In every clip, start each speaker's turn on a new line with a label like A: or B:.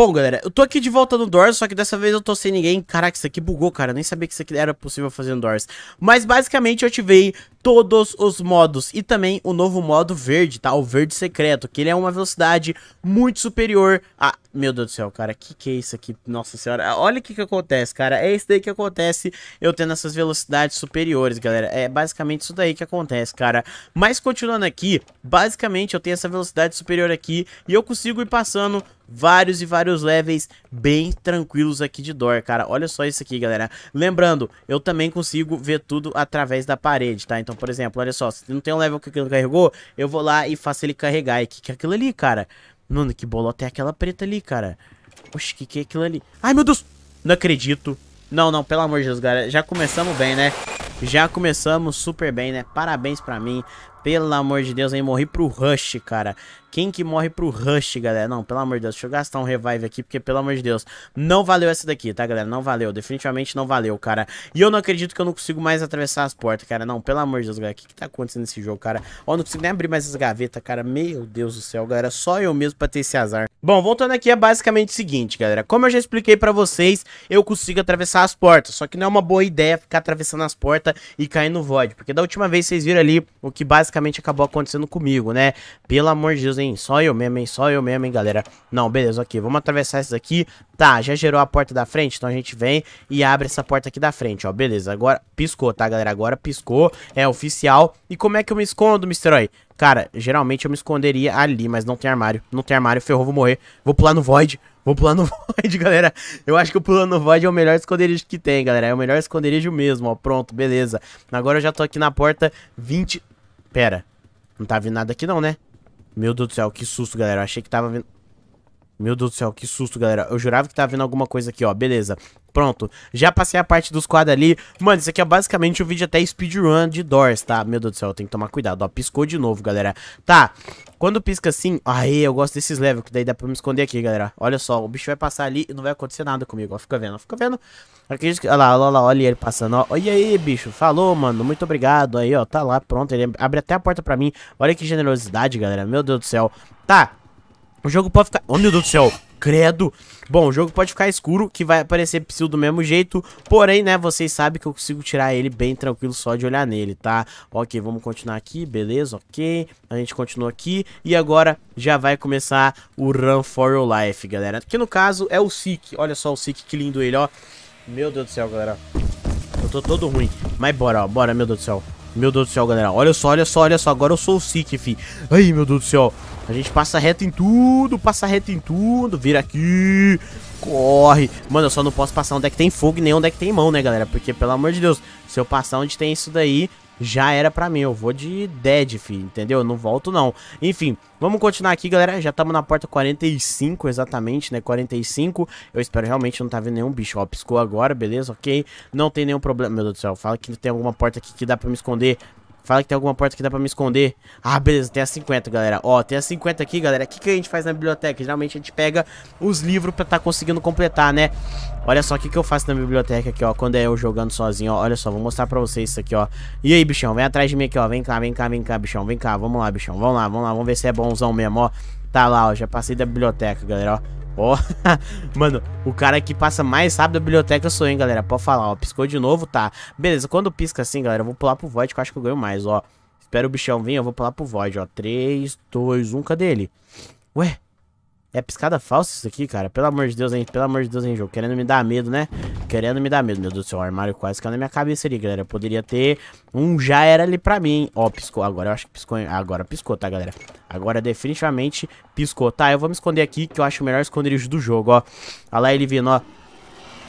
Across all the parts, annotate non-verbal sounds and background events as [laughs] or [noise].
A: Bom, galera, eu tô aqui de volta no Doors, só que dessa vez eu tô sem ninguém. Caraca, isso aqui bugou, cara. Eu nem sabia que isso aqui era possível fazer no Doors. Mas, basicamente, eu ativei todos os modos e também o novo modo verde, tá? O verde secreto, que ele é uma velocidade muito superior a... Meu Deus do céu, cara, que que é isso aqui? Nossa senhora, olha o que que acontece, cara. É isso daí que acontece eu tendo essas velocidades superiores, galera. É basicamente isso daí que acontece, cara. Mas continuando aqui, basicamente eu tenho essa velocidade superior aqui e eu consigo ir passando vários e vários levels bem tranquilos aqui de door, cara. Olha só isso aqui, galera. Lembrando, eu também consigo ver tudo através da parede, tá? Então então, por exemplo, olha só, se não tem um level que aquilo carregou, eu vou lá e faço ele carregar. E que que é aquilo ali, cara? Mano, que bolota é aquela preta ali, cara? Oxe, que que é aquilo ali? Ai, meu Deus! Não acredito. Não, não, pelo amor de Deus, galera. Já começamos bem, né? Já começamos super bem, né? Parabéns pra mim. Pelo amor de Deus, aí morri pro Rush, cara. Quem que morre pro Rush, galera? Não, pelo amor de Deus, deixa eu gastar um revive aqui, porque pelo amor de Deus, não valeu essa daqui, tá, galera? Não valeu, definitivamente não valeu, cara. E eu não acredito que eu não consigo mais atravessar as portas, cara. Não, pelo amor de Deus, galera, o que que tá acontecendo nesse jogo, cara? Ó, não consigo nem abrir mais as gavetas, cara. Meu Deus do céu, galera, só eu mesmo pra ter esse azar. Bom, voltando aqui é basicamente o seguinte, galera. Como eu já expliquei pra vocês, eu consigo atravessar as portas, só que não é uma boa ideia ficar atravessando as portas e cair no void, porque da última vez vocês viram ali o que basicamente basicamente acabou acontecendo comigo, né? Pelo amor de Deus, hein? Só eu mesmo, hein? Só eu mesmo, hein, galera? Não, beleza, ok. Vamos atravessar isso aqui. Tá, já gerou a porta da frente, então a gente vem e abre essa porta aqui da frente, ó. Beleza, agora piscou, tá, galera? Agora piscou, é oficial. E como é que eu me escondo, Mr. Cara, geralmente eu me esconderia ali, mas não tem armário. Não tem armário, ferrou, vou morrer. Vou pular no Void. Vou pular no [laughs] Void, galera. Eu acho que o pular no Void é o melhor esconderijo que tem, galera. É o melhor esconderijo mesmo, ó. Pronto, beleza. Agora eu já tô aqui na porta 20... Pera. Não tá vindo nada aqui não, né? Meu Deus do céu, que susto, galera. Eu achei que tava vindo... Meu Deus do céu, que susto, galera. Eu jurava que tava vendo alguma coisa aqui, ó. Beleza. Pronto. Já passei a parte dos quadros ali. Mano, isso aqui é basicamente o um vídeo até speedrun de Doors, tá? Meu Deus do céu, tem que tomar cuidado. Ó, piscou de novo, galera. Tá. Quando pisca assim... Aí, eu gosto desses levels, que daí dá pra me esconder aqui, galera. Olha só, o bicho vai passar ali e não vai acontecer nada comigo. Ó, fica vendo, ó, fica vendo. Acredito que... Olha lá, olha lá, olha ele passando, ó. Olha aí, bicho. Falou, mano. Muito obrigado. Aí, ó, tá lá, pronto. Ele abre até a porta pra mim. Olha que generosidade, galera. Meu Deus do céu. Tá. O jogo pode ficar... Oh, meu Deus do céu. Credo. Bom, o jogo pode ficar escuro, que vai aparecer psil do mesmo jeito. Porém, né, vocês sabem que eu consigo tirar ele bem tranquilo só de olhar nele, tá? Ok, vamos continuar aqui, beleza, ok. A gente continua aqui. E agora já vai começar o Run For Your Life, galera. Que no caso é o Sick. Olha só o Sick, que lindo ele, ó. Meu Deus do céu, galera. Eu tô todo ruim. Mas bora, ó, bora, meu Deus do céu. Meu Deus do céu, galera. Olha só, olha só, olha só. Agora eu sou o Sick, fi. Ai, meu Deus do céu. A gente passa reto em tudo, passa reto em tudo. Vira aqui. Corre. Mano, eu só não posso passar onde é que tem fogo e nem onde é que tem mão, né, galera? Porque, pelo amor de Deus, se eu passar onde tem isso daí, já era pra mim. Eu vou de dead, fi, entendeu? não volto, não. Enfim, vamos continuar aqui, galera. Já estamos na porta 45, exatamente, né? 45. Eu espero realmente não tá vendo nenhum bicho. Ó, piscou agora, beleza? Ok. Não tem nenhum problema. Meu Deus do céu, fala que tem alguma porta aqui que dá pra me esconder. Fala que tem alguma porta que dá pra me esconder. Ah, beleza, tem a 50, galera. Ó, tem a 50 aqui, galera. O que, que a gente faz na biblioteca? Geralmente a gente pega os livros pra tá conseguindo completar, né? Olha só o que, que eu faço na biblioteca aqui, ó. Quando é eu jogando sozinho, ó. Olha só, vou mostrar pra vocês isso aqui, ó. E aí, bichão, vem atrás de mim aqui, ó. Vem cá, vem cá, vem cá, bichão. Vem cá, vamos lá, bichão. Vamos lá, vamos lá. Vamos ver se é bonzão mesmo, ó. Tá lá, ó. Já passei da biblioteca, galera, ó. Ó, oh, [laughs] mano, o cara que passa mais rápido da biblioteca sou eu, hein, galera. Pode falar, ó, piscou de novo, tá. Beleza, quando pisca assim, galera, eu vou pular pro Void, que eu acho que eu ganho mais, ó. Espera o bichão vir, eu vou pular pro Void, ó. 3, 2, 1, cadê ele? Ué, é piscada falsa isso aqui, cara. Pelo amor de Deus, hein? Pelo amor de Deus, hein, jogo. Querendo me dar medo, né? Querendo me dar medo. Meu Deus do céu, o armário quase caiu na minha cabeça ali, galera. Eu poderia ter... Um já era ali pra mim. Ó, piscou. Agora eu acho que piscou. Agora piscou, tá, galera? Agora definitivamente piscou. Tá, eu vou me esconder aqui, que eu acho o melhor esconderijo do jogo, ó. Olha lá ele vindo, ó.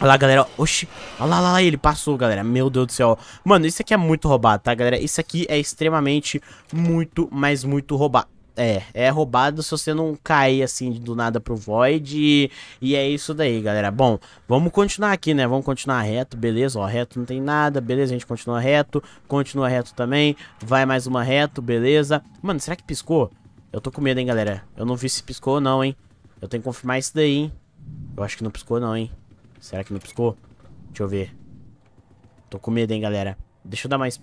A: Olha lá, galera. Oxi. Olha lá, olha lá, ele passou, galera. Meu Deus do céu. Mano, isso aqui é muito roubado, tá, galera? Isso aqui é extremamente muito, mas muito roubado. É, é roubado se você não cair assim do nada pro Void. E, e, é isso daí, galera. Bom, vamos continuar aqui, né? Vamos continuar reto, beleza? Ó, reto não tem nada, beleza? A gente continua reto, continua reto também. Vai mais uma reto, beleza? Mano, será que piscou? Eu tô com medo, hein, galera. Eu não vi se piscou ou não, hein? Eu tenho que confirmar isso daí, hein? Eu acho que não piscou não, hein? Será que não piscou? Deixa eu ver. Tô com medo, hein, galera. Deixa eu dar mais...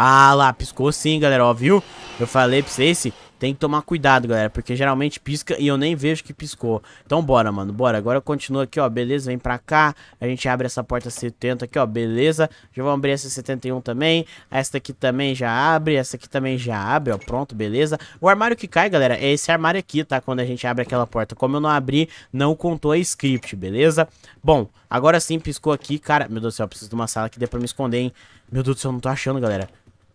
A: Ah lá, piscou sim, galera, ó, viu? Eu falei pra vocês, tem que tomar cuidado, galera, porque geralmente pisca e eu nem vejo que piscou. Então bora, mano, bora. Agora continua aqui, ó, beleza, vem pra cá. A gente abre essa porta 70 aqui, ó, beleza. Já vamos abrir essa 71 também. Esta aqui também já abre, essa aqui também já abre, ó, pronto, beleza. O armário que cai, galera, é esse armário aqui, tá? Quando a gente abre aquela porta. Como eu não abri, não contou a script, beleza? Bom, agora sim piscou aqui, cara. Meu Deus do céu, eu preciso de uma sala que dê pra me esconder, hein? Meu Deus do céu, eu não tô achando, galera.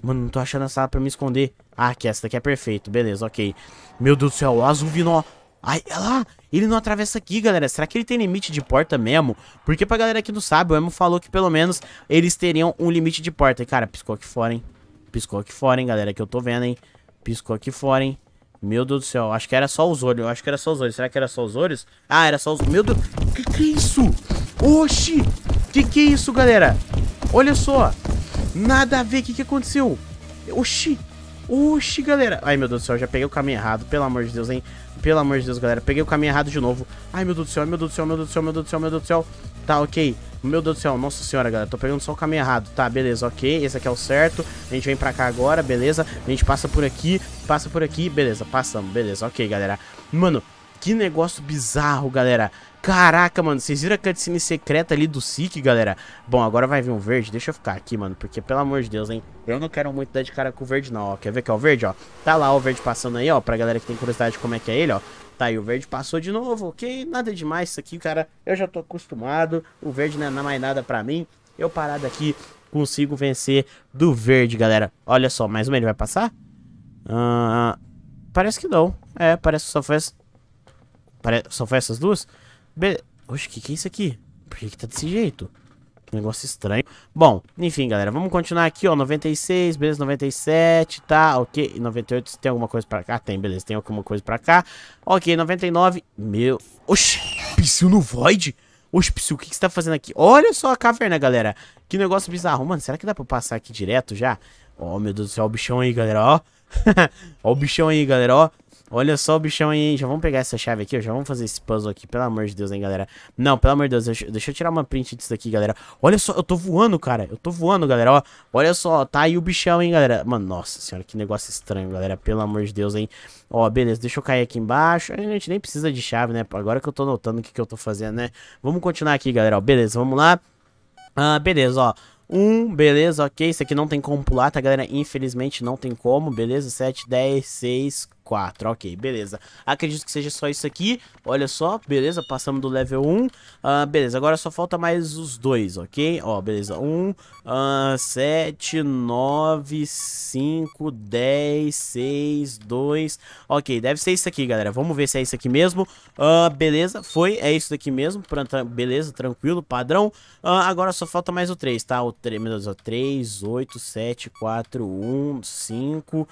A: Mano, não tô achando a sala pra me esconder. Ah, aqui, essa daqui é perfeito. Beleza, ok. Meu Deus do céu, o azul vinó. Ai, olha lá, ele não atravessa aqui, galera. Será que ele tem limite de porta mesmo? Porque pra galera que não sabe, o Emo falou que pelo menos eles teriam um limite de porta. E, cara, piscou aqui fora, hein? Piscou aqui fora, hein, galera, que eu tô vendo, hein? Piscou aqui fora, hein? Meu Deus do céu, acho que era só os olhos, acho que era só os olhos. Será que era só os olhos? Ah, era só os... Meu Deus, que que é isso? Oxi, que que é isso, galera? Olha só, Nada a ver, o que, que aconteceu? Oxi, oxi, galera. Ai, meu Deus do céu, já peguei o caminho errado, pelo amor de Deus, hein? Pelo amor de Deus, galera, peguei o caminho errado de novo. Ai, meu Deus do céu, meu Deus do céu, meu Deus do céu, meu Deus do céu, meu Deus do céu. Tá, ok. Meu Deus do céu, nossa senhora, galera, tô pegando só o caminho errado. Tá, beleza, ok, esse aqui é o certo. A gente vem pra cá agora, beleza. A gente passa por aqui, passa por aqui, beleza, passamos, beleza, ok, galera. Mano, que negócio bizarro, galera. Caraca, mano, vocês viram a cutscene secreta ali do Sik, galera? Bom, agora vai vir um verde, deixa eu ficar aqui, mano, porque pelo amor de Deus, hein? Eu não quero muito dar de cara com o verde, não, ó. Quer ver que é o verde, ó? Tá lá o verde passando aí, ó, pra galera que tem curiosidade de como é que é ele, ó. Tá aí, o verde passou de novo, ok? Nada demais isso aqui, cara. Eu já tô acostumado, o verde não é mais nada pra mim. Eu parado aqui, consigo vencer do verde, galera. Olha só, mais uma, ele vai passar? Ah, parece que não. É, parece que só fez Pare... Só foi essas duas? Be... Oxe, o que, que é isso aqui? Por que, que tá desse jeito? Que negócio estranho. Bom, enfim, galera, vamos continuar aqui, ó, 96, beleza, 97, tá, ok, 98, tem alguma coisa pra cá, tem, beleza, tem alguma coisa pra cá, ok, 99, meu, Oxe, Psyu no Void? Oxe, Psyu, o que, que você tá fazendo aqui? Olha só a caverna, galera, que negócio bizarro, mano, será que dá pra passar aqui direto já? Ó, oh, meu Deus do céu, o bichão aí, galera, ó, oh. [laughs] ó o bichão aí, galera, ó. Olha só o bichão aí, Já vamos pegar essa chave aqui, Já vamos fazer esse puzzle aqui, pelo amor de Deus, hein, galera. Não, pelo amor de Deus, deixa, deixa eu tirar uma print disso aqui, galera. Olha só, eu tô voando, cara. Eu tô voando, galera, ó. Olha só, tá aí o bichão, hein, galera. Mano, nossa senhora, que negócio estranho, galera. Pelo amor de Deus, hein. Ó, beleza, deixa eu cair aqui embaixo. A gente nem precisa de chave, né? Agora que eu tô notando o que, que eu tô fazendo, né? Vamos continuar aqui, galera, ó. Beleza, vamos lá. Ah, beleza, ó. 1, beleza, ok. Isso aqui não tem como pular, tá, galera? Infelizmente não tem como, beleza? 7, 10, 6, 4, ok, beleza. Acredito que seja só isso aqui, olha só, beleza, passamos do level 1. Uh, ah, beleza, agora só falta mais os dois, ok? Ó, beleza, 1, uh, 7, 9, 5, 10, 6, 2... Ok, deve ser isso aqui, galera, vamos ver se é isso aqui mesmo. Uh, beleza, foi, é isso daqui mesmo, pra, beleza, tranquilo, padrão. Uh, agora só falta mais o 3, tá? O 3, meu Deus, 3, 8, 7, 4, 1, 5, uh,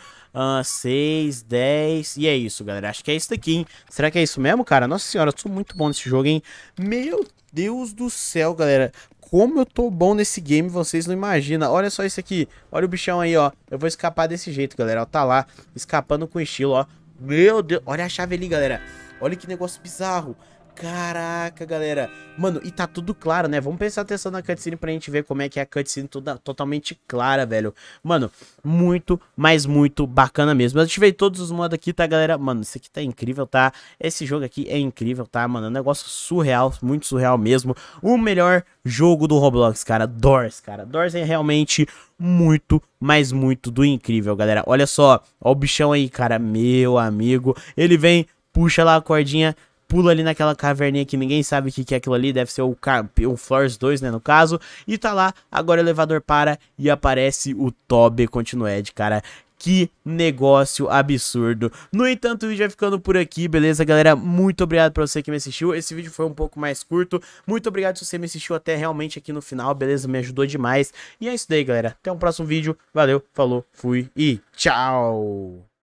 A: 6, 10... 10. E é isso, galera. Acho que é isso daqui, hein? Será que é isso mesmo, cara? Nossa senhora, eu sou muito bom nesse jogo, hein? Meu Deus do céu, galera. Como eu tô bom nesse game, vocês não imaginam. Olha só isso aqui. Olha o bichão aí, ó. Eu vou escapar desse jeito, galera. Ó, tá lá, escapando com estilo, ó. Meu Deus. Olha a chave ali, galera. Olha que negócio bizarro. Caraca, galera. Mano, e tá tudo claro, né? Vamos prestar atenção na cutscene pra gente ver como é que é a cutscene toda, totalmente clara, velho. Mano, muito, mas muito bacana mesmo. Eu ativei todos os modos aqui, tá, galera? Mano, isso aqui tá incrível, tá? Esse jogo aqui é incrível, tá, mano? É um negócio surreal, muito surreal mesmo. O melhor jogo do Roblox, cara. Doors, cara. Doors é realmente muito, mas muito do incrível, galera. Olha só, ó o bichão aí, cara. Meu amigo. Ele vem, puxa lá a cordinha pula ali naquela caverninha que ninguém sabe o que, que é aquilo ali, deve ser o, Car o Floors 2, né, no caso, e tá lá, agora o elevador para e aparece o Toby Continued, cara, que negócio absurdo. No entanto, o vídeo vai ficando por aqui, beleza, galera? Muito obrigado pra você que me assistiu. Esse vídeo foi um pouco mais curto. Muito obrigado se você me assistiu até realmente aqui no final, beleza? Me ajudou demais. E é isso daí, galera. Até o um próximo vídeo. Valeu, falou, fui e tchau!